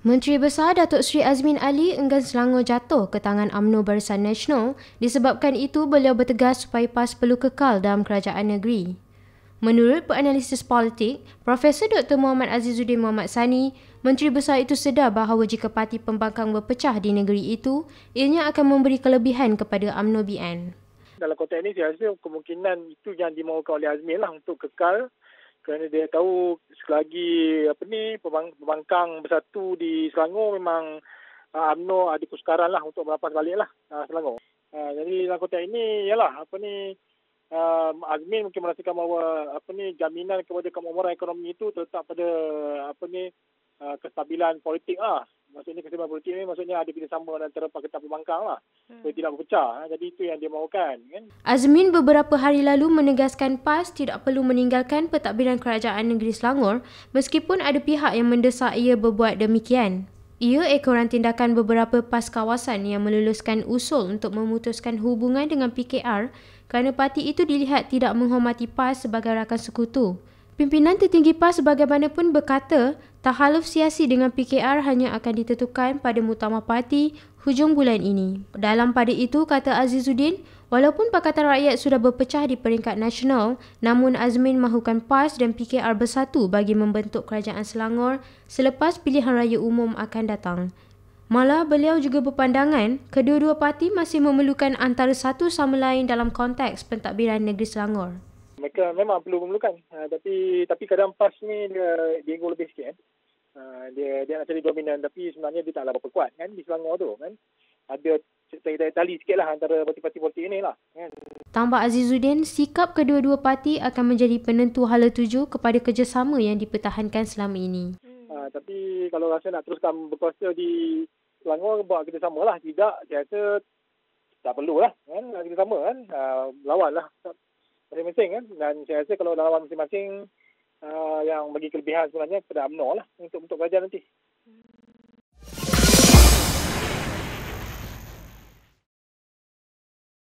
Menteri Besar Datuk Seri Azmin Ali enggan Selangor jatuh ke tangan UMNO Barisan Nasional disebabkan itu beliau bertegas supaya PAS perlu kekal dalam kerajaan negeri. Menurut penganalisis politik, Profesor Dr. Muhammad Azizuddin Muhammad Sani, Menteri Besar itu sedar bahawa jika parti pembangkang berpecah di negeri itu, ianya akan memberi kelebihan kepada UMNO BN. Dalam konteks ini, saya rasa kemungkinan itu yang dimaukan oleh Azmin lah untuk kekal kerana dia tahu selagi apa ni pembangkang bersatu di Selangor memang uh, UMNO ada kesukaran lah untuk melapas balik lah uh, Selangor. Uh, jadi dalam konteks ini ialah apa ni uh, Azmin mungkin merasakan bahawa apa ni jaminan kepada kemakmuran ekonomi itu terletak pada apa ni uh, kestabilan politik lah. Maksudnya kesempatan politik ni maksudnya ada kerjasama antara Pakatan Pembangkang lah. Hmm. Jadi tidak berpecah. Ha. Jadi itu yang dia mahukan. Kan? Azmin beberapa hari lalu menegaskan PAS tidak perlu meninggalkan pentadbiran kerajaan negeri Selangor meskipun ada pihak yang mendesak ia berbuat demikian. Ia ekoran tindakan beberapa PAS kawasan yang meluluskan usul untuk memutuskan hubungan dengan PKR kerana parti itu dilihat tidak menghormati PAS sebagai rakan sekutu. Pimpinan tertinggi PAS bagaimanapun berkata Tahaluf siasi dengan PKR hanya akan ditentukan pada mutama parti hujung bulan ini. Dalam pada itu, kata Azizuddin, walaupun Pakatan Rakyat sudah berpecah di peringkat nasional, namun Azmin mahukan PAS dan PKR bersatu bagi membentuk kerajaan Selangor selepas pilihan raya umum akan datang. Malah beliau juga berpandangan kedua-dua parti masih memerlukan antara satu sama lain dalam konteks pentadbiran negeri Selangor mereka memang perlu memerlukan uh, tapi tapi kadang pas ni dia dia go lebih sikit kan uh, dia dia nak jadi dominan tapi sebenarnya dia taklah berapa kuat kan di Selangor tu kan ada tali sikit lah antara parti-parti politik ini lah. Kan? Tambah Azizuddin, sikap kedua-dua parti akan menjadi penentu hala tuju kepada kerjasama yang dipertahankan selama ini. Uh, tapi kalau rasa nak teruskan berkuasa di Selangor, buat kerjasama lah. Tidak, saya rasa tak perlu lah. Kan? Kerjasama kan, uh, lawan lah masing-masing kan dan saya rasa kalau lawan masing-masing uh, yang bagi kelebihan sebenarnya kepada UMNO lah untuk untuk kerajaan nanti.